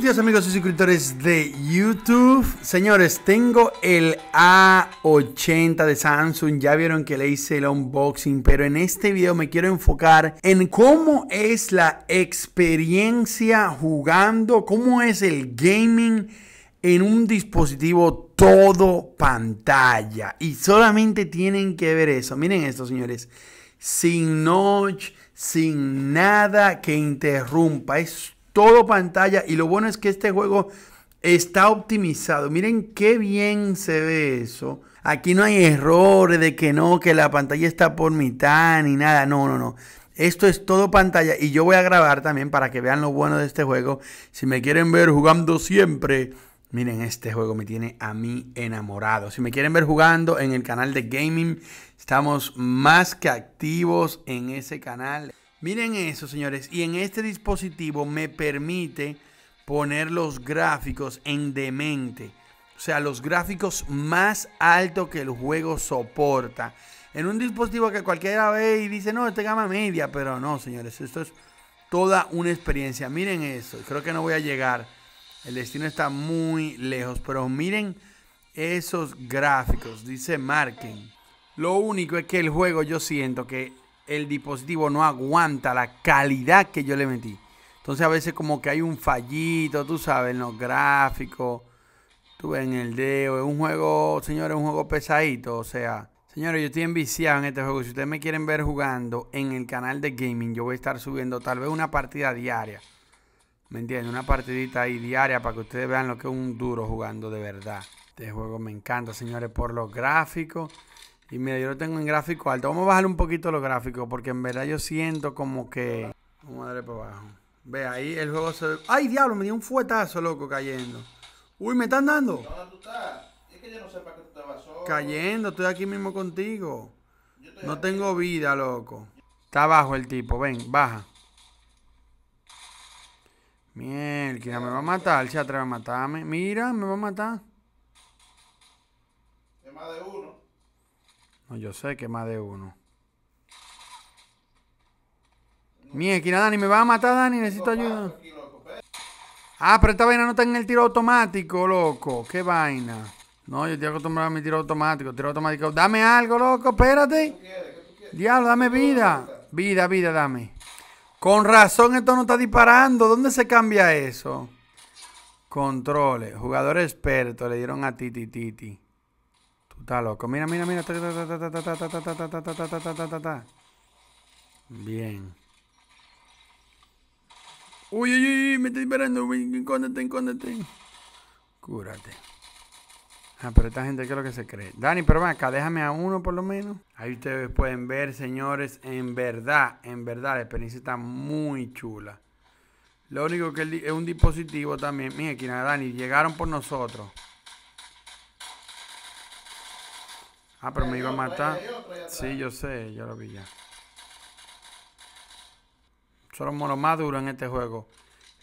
Buenos amigos y suscriptores de YouTube. Señores, tengo el A80 de Samsung. Ya vieron que le hice el unboxing, pero en este video me quiero enfocar en cómo es la experiencia jugando, cómo es el gaming en un dispositivo todo pantalla. Y solamente tienen que ver eso. Miren esto, señores. Sin notch, sin nada que interrumpa. Es todo pantalla. Y lo bueno es que este juego está optimizado. Miren qué bien se ve eso. Aquí no hay errores de que no, que la pantalla está por mitad ni nada. No, no, no. Esto es todo pantalla y yo voy a grabar también para que vean lo bueno de este juego. Si me quieren ver jugando siempre, miren, este juego me tiene a mí enamorado. Si me quieren ver jugando en el canal de gaming, estamos más que activos en ese canal. Miren eso, señores. Y en este dispositivo me permite poner los gráficos en demente. O sea, los gráficos más altos que el juego soporta. En un dispositivo que cualquiera ve y dice, no, este gama media. Pero no, señores, esto es toda una experiencia. Miren eso. Creo que no voy a llegar. El destino está muy lejos. Pero miren esos gráficos. Dice Marken. Lo único es que el juego yo siento que el dispositivo no aguanta la calidad que yo le metí. Entonces a veces como que hay un fallito, tú sabes, en los gráficos, tú ves en el dedo, es un juego, señores, un juego pesadito, o sea, señores, yo estoy enviciado en este juego, si ustedes me quieren ver jugando en el canal de gaming, yo voy a estar subiendo tal vez una partida diaria, ¿me entienden? Una partidita ahí diaria para que ustedes vean lo que es un duro jugando de verdad. Este juego me encanta, señores, por los gráficos y mira, yo lo tengo en gráfico alto. Vamos a bajar un poquito los gráficos porque en verdad yo siento como que... Vamos a darle para abajo. Ve, ahí el juego se... ¡Ay, diablo! Me dio un fuetazo, loco, cayendo. ¡Uy, me están dando! Es que yo no sé para qué tú Cayendo, estoy aquí mismo contigo. no tengo vida, loco. Está abajo el tipo, ven, baja. Miel, me va a matar, se atreve a matarme. Mira, me va a matar. Es más de uno yo sé que más de uno. Mi esquina, Dani, me va a matar, Dani, necesito ayuda. Ah, pero esta vaina no está en el tiro automático, loco. Qué vaina. No, yo estoy acostumbrado a mi tiro automático. Tiro automático. Dame algo, loco, espérate. Diablo, dame vida. Vida, vida, dame. Con razón, esto no está disparando. ¿Dónde se cambia eso? Controles. Jugador experto. Le dieron a Titi Titi. Está loco. Mira, mira, mira. Bien. Uy, uy, uy, me estoy esperando. Encóndete, encóndete. Cúrate. Ah, pero esta gente, ¿qué es lo que se cree? Dani, pero ven acá, déjame a uno por lo menos. Ahí ustedes pueden ver, señores, en verdad, en verdad, la experiencia está muy chula. Lo único que es un dispositivo también. Mira, aquí, Dani, llegaron por nosotros. Ah, pero me iba a matar. Sí, yo sé, yo lo vi ya. Son los más duros en este juego.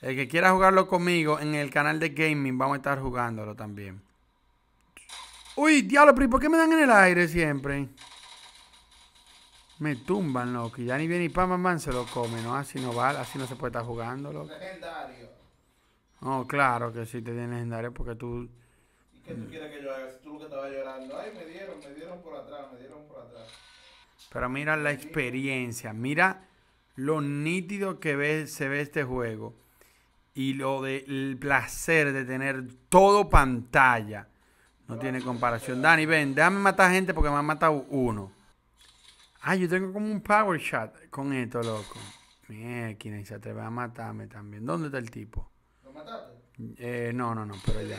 El que quiera jugarlo conmigo en el canal de gaming, vamos a estar jugándolo también. Uy, diablo, pero ¿por qué me dan en el aire siempre? Me tumban, loco. Ya ni bien y pan, mamá, se lo come, ¿no? Así no vale, así no se puede estar jugando, loco. Legendario. Oh, claro que sí, te tienen legendario porque tú ¿Qué tú mm. quieres que yo haga? tú lo que estabas llorando, ay, me dieron, me dieron por atrás, me dieron por atrás. Pero mira la experiencia, mira lo nítido que se ve este juego y lo del placer de tener todo pantalla. No, tiene comparación. Dani, ven, déjame matar gente porque me ha matado uno. ay ah, yo tengo como un power shot con esto, loco. Mierda, se atreve a matarme también. ¿Dónde está el tipo? ¿Lo mataste? Eh, no, no, no, pero ya.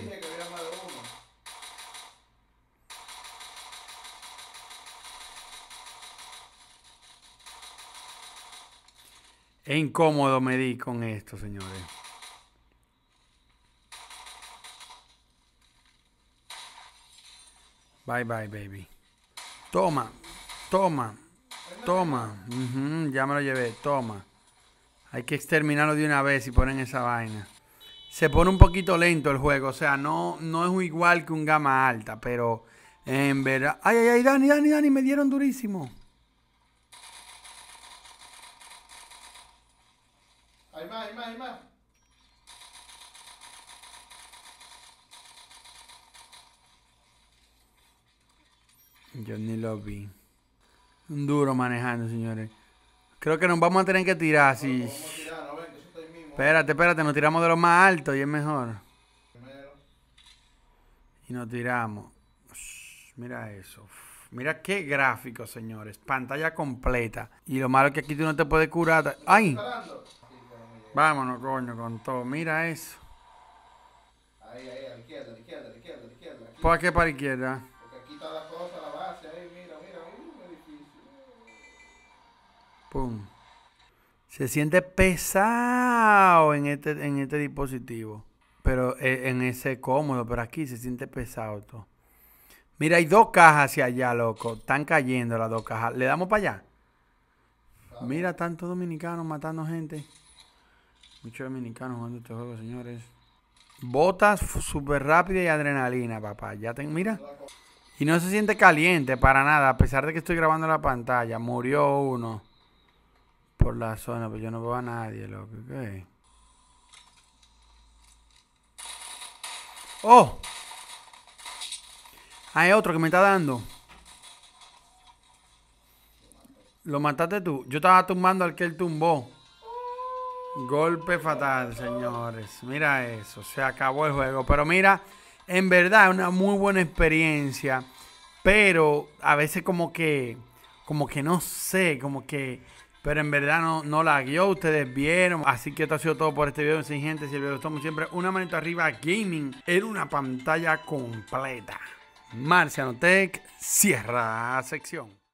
E incómodo me di con esto, señores. Bye bye, baby. Toma, toma, toma. ya me lo llevé, toma. Hay que exterminarlo de una vez y ponen esa vaina. Se pone un poquito lento el juego, o sea, no, no es igual que un gama alta, pero en verdad... Ay, ay, ay, Dani, Dani, Dani, me dieron durísimo. Hay más, hay más, hay más. Yo ni lo vi. Duro manejando, señores. Creo que nos vamos a tener que tirar si. espérate, espérate, nos tiramos de lo más alto y es mejor. Y nos tiramos. mira eso. mira qué gráfico, señores. Pantalla completa. Y lo malo es que aquí tú no te puedes curar. ¡Ay! Vámonos, coño, con todo. Mira eso. Ahí, ahí, a la izquierda, a la izquierda, a la izquierda, a la izquierda. Pues ¿Para qué para izquierda? Porque aquí está la cosa, la base, ahí, mira, mira, uh, un edificio. Pum. Se siente pesado en este, en este dispositivo. Pero eh, en ese cómodo, pero aquí se siente pesado todo. Mira, hay dos cajas hacia allá, loco. Están cayendo las dos cajas. ¿Le damos para allá? Mira, tantos dominicanos matando gente. Muchos dominicanos jugando este juego, señores. Botas súper rápida y adrenalina, papá. Ya tengo... mira. Y no se siente caliente para nada, a pesar de que estoy grabando la pantalla. Murió uno por la zona, pero pues yo no veo a nadie, loco. ¡Oh! Hay otro que me está dando. Lo mataste tú. Yo estaba tumbando al que él tumbó. Golpe fatal, señores. Mira eso, se acabó el juego. Pero mira, en verdad, una muy buena experiencia. Pero a veces como que, como que no sé, como que... Pero en verdad no, no la guió, ustedes vieron. Así que esto ha sido todo por este video, sin gente. Si el siempre, una manito arriba gaming en una pantalla completa. Marciano Tech cierra sección.